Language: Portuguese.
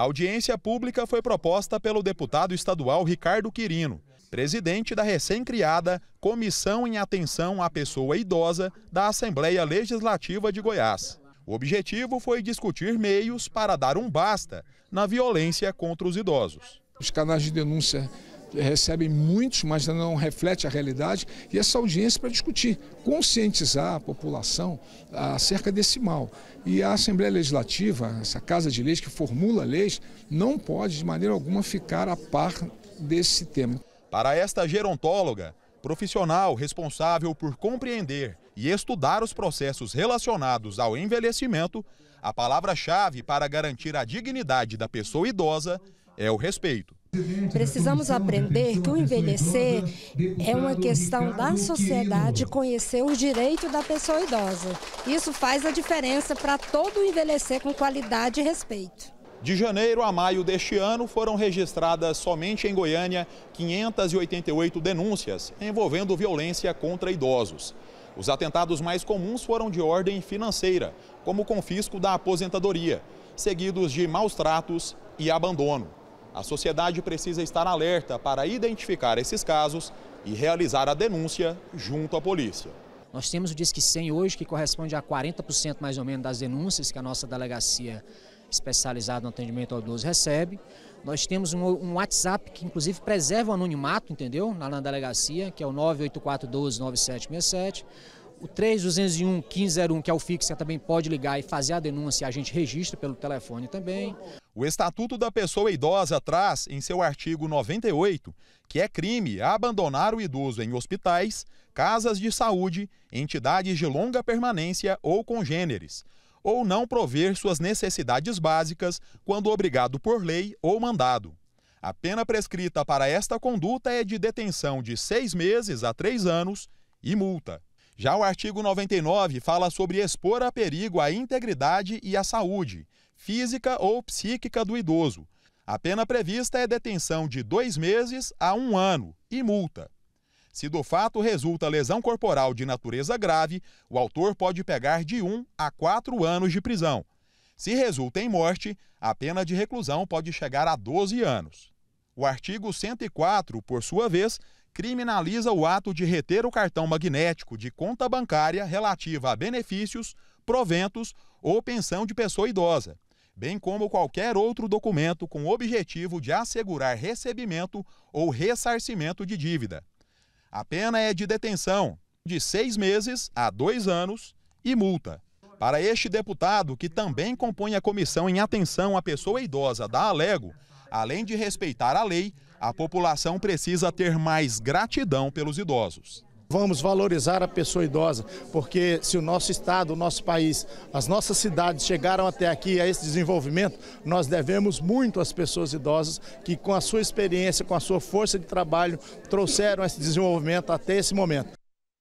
A audiência pública foi proposta pelo deputado estadual Ricardo Quirino, presidente da recém-criada Comissão em Atenção à Pessoa Idosa da Assembleia Legislativa de Goiás. O objetivo foi discutir meios para dar um basta na violência contra os idosos. Os canais de denúncia recebem muitos, mas não reflete a realidade, e essa audiência para discutir, conscientizar a população acerca desse mal. E a Assembleia Legislativa, essa casa de leis que formula leis, não pode de maneira alguma ficar a par desse tema. Para esta gerontóloga, profissional responsável por compreender e estudar os processos relacionados ao envelhecimento, a palavra-chave para garantir a dignidade da pessoa idosa é o respeito. Precisamos aprender que o envelhecer é uma questão da sociedade conhecer os direitos da pessoa idosa. Isso faz a diferença para todo envelhecer com qualidade e respeito. De janeiro a maio deste ano, foram registradas somente em Goiânia 588 denúncias envolvendo violência contra idosos. Os atentados mais comuns foram de ordem financeira, como o confisco da aposentadoria, seguidos de maus tratos e abandono. A sociedade precisa estar alerta para identificar esses casos e realizar a denúncia junto à polícia. Nós temos o Disque 100 hoje, que corresponde a 40% mais ou menos das denúncias que a nossa delegacia especializada no atendimento ao idoso recebe. Nós temos um, um, WhatsApp que inclusive preserva o anonimato, entendeu? na delegacia, que é o 984129767. O 3201 1501, que é o fixo, que também pode ligar e fazer a denúncia, a gente registra pelo telefone também. O Estatuto da Pessoa Idosa traz, em seu artigo 98, que é crime abandonar o idoso em hospitais, casas de saúde, entidades de longa permanência ou congêneres, ou não prover suas necessidades básicas quando obrigado por lei ou mandado. A pena prescrita para esta conduta é de detenção de seis meses a três anos e multa. Já o artigo 99 fala sobre expor a perigo a integridade e a saúde, física ou psíquica do idoso. A pena prevista é detenção de dois meses a um ano e multa. Se do fato resulta lesão corporal de natureza grave, o autor pode pegar de um a quatro anos de prisão. Se resulta em morte, a pena de reclusão pode chegar a 12 anos. O artigo 104, por sua vez, criminaliza o ato de reter o cartão magnético de conta bancária relativa a benefícios, proventos ou pensão de pessoa idosa, bem como qualquer outro documento com objetivo de assegurar recebimento ou ressarcimento de dívida. A pena é de detenção de seis meses a dois anos e multa. Para este deputado, que também compõe a comissão em atenção à pessoa idosa da Alego, além de respeitar a lei, a população precisa ter mais gratidão pelos idosos. Vamos valorizar a pessoa idosa, porque se o nosso estado, o nosso país, as nossas cidades chegaram até aqui a esse desenvolvimento, nós devemos muito às pessoas idosas que com a sua experiência, com a sua força de trabalho, trouxeram esse desenvolvimento até esse momento.